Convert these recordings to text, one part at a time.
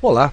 Olá,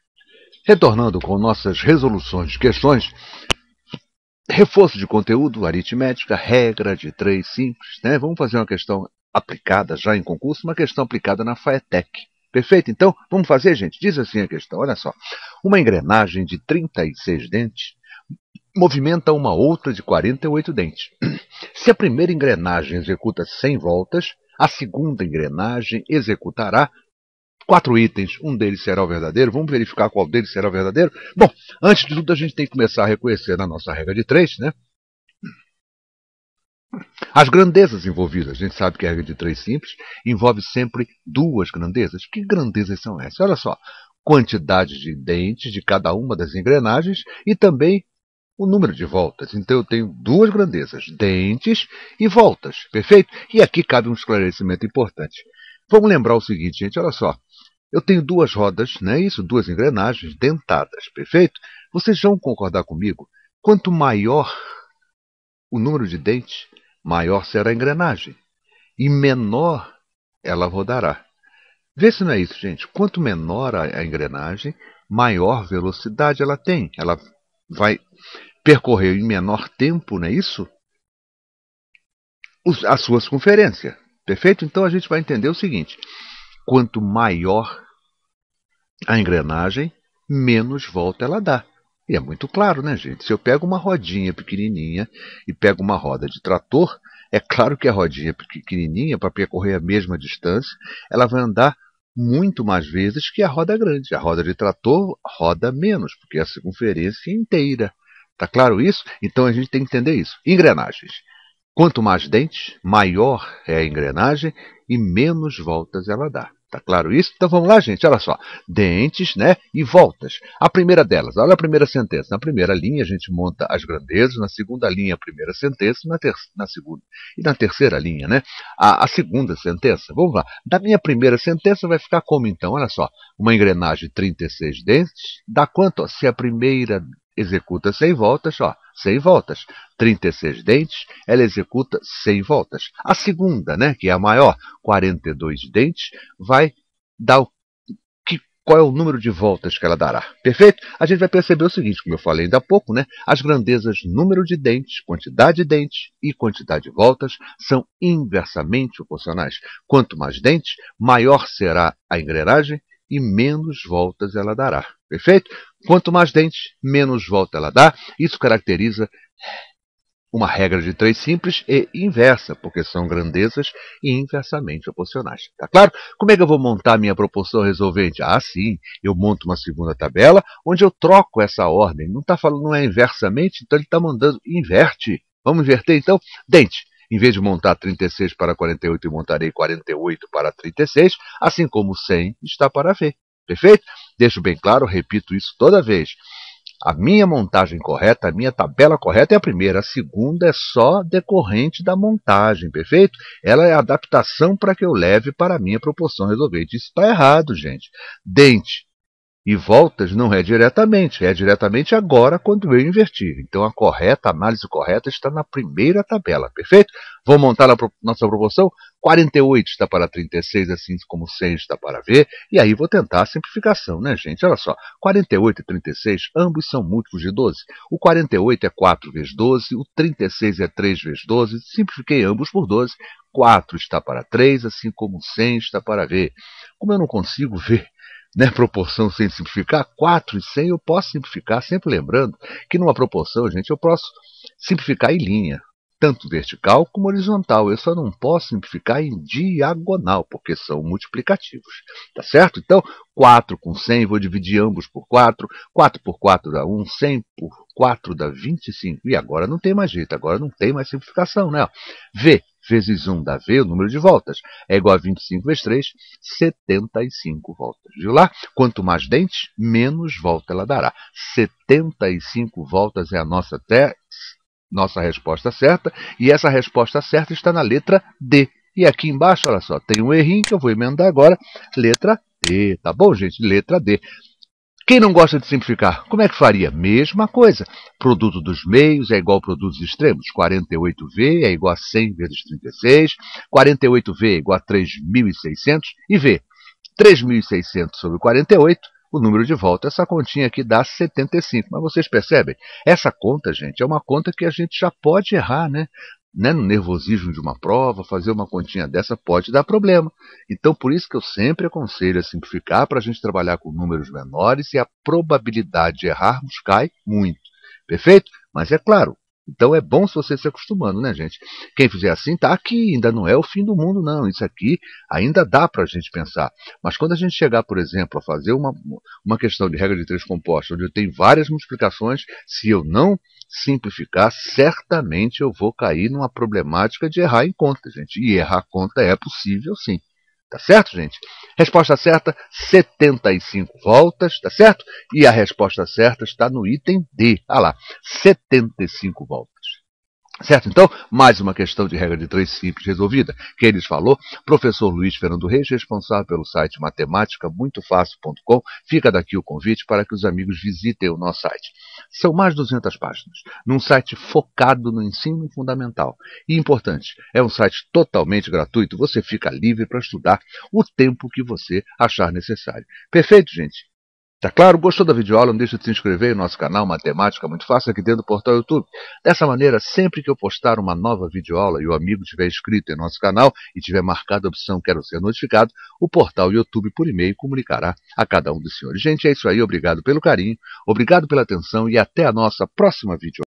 Retornando com nossas resoluções de questões, reforço de conteúdo, aritmética, regra de três simples. Né? Vamos fazer uma questão aplicada já em concurso, uma questão aplicada na FAETEC. Perfeito? Então, vamos fazer, gente? Diz assim a questão, olha só. Uma engrenagem de 36 dentes movimenta uma outra de 48 dentes. Se a primeira engrenagem executa 100 voltas, a segunda engrenagem executará quatro itens, um deles será o verdadeiro, vamos verificar qual deles será o verdadeiro? Bom, antes de tudo a gente tem que começar a reconhecer na nossa regra de três, né? As grandezas envolvidas, a gente sabe que a regra de três simples envolve sempre duas grandezas. Que grandezas são essas? Olha só, quantidade de dentes de cada uma das engrenagens e também o número de voltas. Então eu tenho duas grandezas, dentes e voltas, perfeito? E aqui cabe um esclarecimento importante. Vamos lembrar o seguinte, gente, olha só. Eu tenho duas rodas, não é isso? Duas engrenagens dentadas, perfeito? Vocês vão concordar comigo? Quanto maior o número de dentes, maior será a engrenagem. E menor ela rodará. Vê se não é isso, gente. Quanto menor a engrenagem, maior velocidade ela tem. Ela vai percorrer em menor tempo, não é isso? A sua circunferência. Perfeito? Então a gente vai entender o seguinte: quanto maior a engrenagem, menos volta ela dá. E é muito claro, né, gente? Se eu pego uma rodinha pequenininha e pego uma roda de trator, é claro que a rodinha pequenininha, para percorrer a mesma distância, ela vai andar muito mais vezes que a roda grande. A roda de trator roda menos, porque é a circunferência inteira. Tá claro isso? Então a gente tem que entender isso. Engrenagens. Quanto mais dentes, maior é a engrenagem e menos voltas ela dá. Tá claro isso? Então vamos lá, gente. Olha só. Dentes, né? E voltas. A primeira delas, olha a primeira sentença. Na primeira linha a gente monta as grandezas, na segunda linha a primeira sentença, na, na segunda e na terceira linha, né? A, a segunda sentença. Vamos lá. Da minha primeira sentença vai ficar como então? Olha só. Uma engrenagem de 36 dentes dá quanto? se a primeira executa 100 voltas, ó, 100 voltas. 36 dentes, ela executa 100 voltas. A segunda, né, que é a maior, 42 dentes, vai dar o qual é o número de voltas que ela dará. Perfeito? A gente vai perceber o seguinte, como eu falei ainda há pouco, né? As grandezas número de dentes, quantidade de dentes e quantidade de voltas são inversamente proporcionais. Quanto mais dentes, maior será a engrenagem e menos voltas ela dará. Perfeito? Quanto mais dentes, menos volta ela dá. Isso caracteriza uma regra de três simples e inversa, porque são grandezas inversamente proporcionais. Tá claro? Como é que eu vou montar minha proporção resolvente? Ah, sim, eu monto uma segunda tabela onde eu troco essa ordem. Não está falando não é inversamente, então ele está mandando inverte. Vamos inverter então? Dente. Em vez de montar 36 para 48, eu montarei 48 para 36, assim como 100 está para ver. Perfeito? deixo bem claro, repito isso toda vez. A minha montagem correta, a minha tabela correta é a primeira, a segunda é só decorrente da montagem, perfeito? Ela é a adaptação para que eu leve para a minha proporção resolvente. Isso está errado, gente. Dente e voltas não é diretamente, é diretamente agora quando eu invertir. Então a correta, a análise correta está na primeira tabela, perfeito? Vou montar a nossa proporção. 48 está para 36, é assim como 100 está para V. E aí vou tentar a simplificação, né, gente? Olha só. 48 e 36, ambos são múltiplos de 12. O 48 é 4 vezes 12, o 36 é 3 vezes 12. Simplifiquei ambos por 12. 4 está para 3, assim como 100 está para V. Como eu não consigo ver né, proporção sem simplificar, 4 e 100 eu posso simplificar, sempre lembrando que numa proporção, gente, eu posso simplificar em linha tanto vertical como horizontal. Eu só não posso simplificar em diagonal, porque são multiplicativos. Tá certo? Então, 4 com 100, vou dividir ambos por 4. 4 por 4 dá 1, 100 por 4 dá 25. E agora não tem mais jeito, agora não tem mais simplificação, né? V vezes 1 dá V, o número de voltas, é igual a 25 vezes 3, 75 voltas. Viu lá? Quanto mais dentes, menos volta ela dará. 75 voltas é a nossa até nossa resposta certa, e essa resposta certa está na letra D. E aqui embaixo, olha só, tem um errinho que eu vou emendar agora, letra D, tá bom, gente? Letra D. Quem não gosta de simplificar, como é que faria? Mesma coisa. Produto dos meios é igual produto produtos extremos. 48V é igual a 100 vezes 36. 48V é igual a 3.600. E V, 3.600 sobre 48 o número de volta. Essa continha aqui dá 75. Mas vocês percebem? Essa conta, gente, é uma conta que a gente já pode errar, né? Né, no nervosismo de uma prova, fazer uma continha dessa pode dar problema. Então, por isso que eu sempre aconselho a simplificar para a gente trabalhar com números menores e a probabilidade de errarmos cai muito. Perfeito? Mas é claro, então é bom se você se acostumando, né, gente? Quem fizer assim tá aqui, ainda não é o fim do mundo, não. Isso aqui ainda dá para a gente pensar. Mas quando a gente chegar, por exemplo, a fazer uma, uma questão de regra de três compostos, onde eu tenho várias multiplicações, se eu não simplificar, certamente eu vou cair numa problemática de errar em conta, gente. E errar conta é possível, sim. Tá certo, gente? Resposta certa, 75 voltas, tá certo? E a resposta certa está no item D. Ah lá, 75 voltas. Certo? Então, mais uma questão de regra de três simples resolvida. que eles falou? Professor Luiz Fernando Reis, responsável pelo site matemáticamuitofácil.com. Fica daqui o convite para que os amigos visitem o nosso site. São mais de 200 páginas, num site focado no ensino fundamental. E importante, é um site totalmente gratuito, você fica livre para estudar o tempo que você achar necessário. Perfeito, gente? Tá claro? Gostou da videoaula? Não deixe de se inscrever no nosso canal Matemática Muito Fácil aqui dentro do portal YouTube. Dessa maneira, sempre que eu postar uma nova videoaula e o amigo tiver inscrito em nosso canal e tiver marcado a opção Quero Ser Notificado, o portal YouTube por e-mail comunicará a cada um dos senhores. Gente, é isso aí. Obrigado pelo carinho, obrigado pela atenção e até a nossa próxima videoaula.